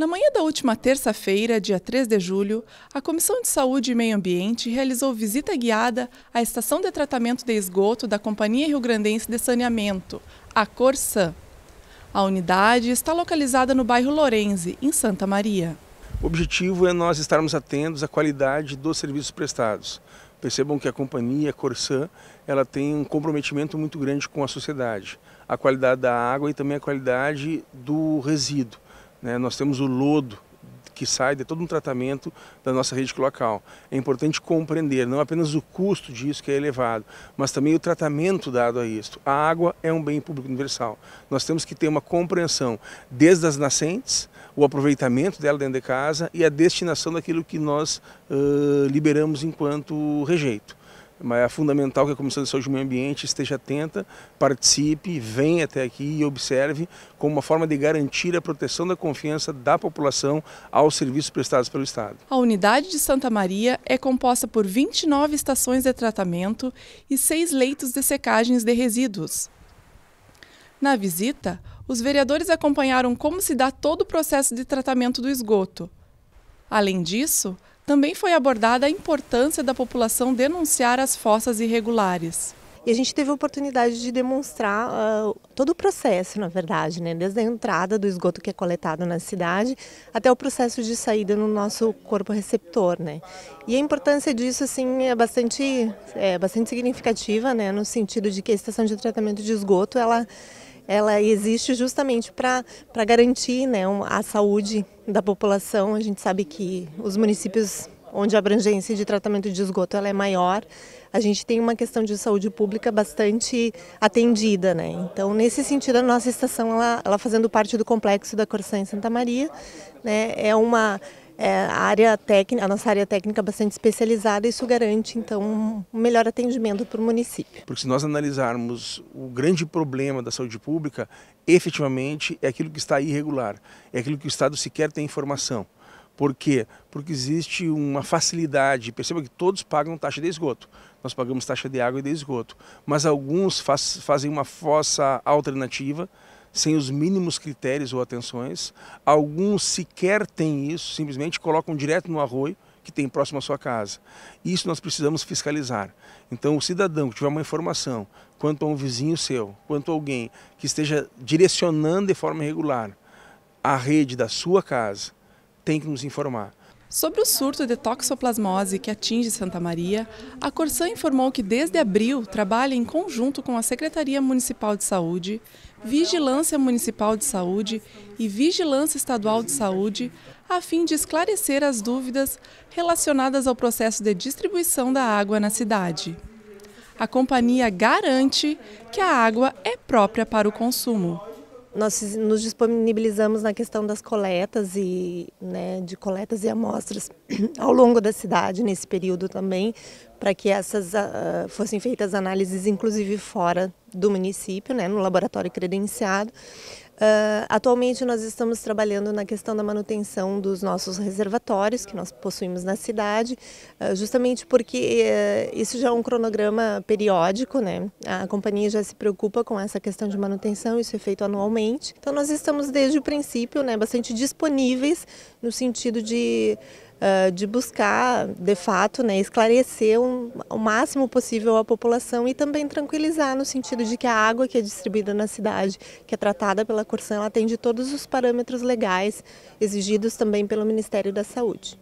Na manhã da última terça-feira, dia 3 de julho, a Comissão de Saúde e Meio Ambiente realizou visita guiada à Estação de Tratamento de Esgoto da Companhia Rio Grandense de Saneamento, a Corsã. A unidade está localizada no bairro Lorenze, em Santa Maria. O objetivo é nós estarmos atentos à qualidade dos serviços prestados. Percebam que a companhia Corsã ela tem um comprometimento muito grande com a sociedade, a qualidade da água e também a qualidade do resíduo. Né? Nós temos o lodo que sai de todo um tratamento da nossa rede cloacal. É importante compreender não apenas o custo disso que é elevado, mas também o tratamento dado a isso. A água é um bem público universal. Nós temos que ter uma compreensão desde as nascentes, o aproveitamento dela dentro de casa e a destinação daquilo que nós uh, liberamos enquanto rejeito mas é fundamental que a Comissão de Saúde e Meio Ambiente esteja atenta, participe, venha até aqui e observe como uma forma de garantir a proteção da confiança da população aos serviços prestados pelo Estado. A unidade de Santa Maria é composta por 29 estações de tratamento e seis leitos de secagens de resíduos. Na visita, os vereadores acompanharam como se dá todo o processo de tratamento do esgoto. Além disso, também foi abordada a importância da população denunciar as fossas irregulares. E a gente teve a oportunidade de demonstrar uh, todo o processo, na verdade, né? desde a entrada do esgoto que é coletado na cidade até o processo de saída no nosso corpo receptor. Né? E a importância disso assim, é, bastante, é bastante significativa, né? no sentido de que a estação de tratamento de esgoto ela ela existe justamente para garantir né, a saúde da população. A gente sabe que os municípios onde a abrangência de tratamento de esgoto ela é maior, a gente tem uma questão de saúde pública bastante atendida, né? Então, nesse sentido, a nossa estação, ela, ela fazendo parte do complexo da Corsã em Santa Maria, né, é uma é, a, área técnica, a nossa área técnica é bastante especializada, e isso garante então um melhor atendimento para o município. Porque se nós analisarmos o grande problema da saúde pública, efetivamente é aquilo que está irregular, é aquilo que o Estado sequer tem informação. Por quê? Porque existe uma facilidade. Perceba que todos pagam taxa de esgoto. Nós pagamos taxa de água e de esgoto. Mas alguns faz, fazem uma fossa alternativa sem os mínimos critérios ou atenções. Alguns sequer têm isso, simplesmente colocam direto no arroio que tem próximo à sua casa. Isso nós precisamos fiscalizar. Então, o cidadão que tiver uma informação quanto a um vizinho seu, quanto a alguém que esteja direcionando de forma irregular a rede da sua casa, tem que nos informar. Sobre o surto de toxoplasmose que atinge Santa Maria, a Corsã informou que desde abril trabalha em conjunto com a Secretaria Municipal de Saúde, Vigilância Municipal de Saúde e Vigilância Estadual de Saúde, a fim de esclarecer as dúvidas relacionadas ao processo de distribuição da água na cidade. A companhia garante que a água é própria para o consumo nós nos disponibilizamos na questão das coletas e né, de coletas e amostras ao longo da cidade nesse período também para que essas uh, fossem feitas análises inclusive fora do município, né, no laboratório credenciado, Uh, atualmente nós estamos trabalhando na questão da manutenção dos nossos reservatórios que nós possuímos na cidade, uh, justamente porque uh, isso já é um cronograma periódico, né? A companhia já se preocupa com essa questão de manutenção, isso é feito anualmente. Então nós estamos desde o princípio, né, bastante disponíveis no sentido de de buscar, de fato, né, esclarecer um, o máximo possível a população e também tranquilizar no sentido de que a água que é distribuída na cidade, que é tratada pela Corsan, ela atende todos os parâmetros legais exigidos também pelo Ministério da Saúde.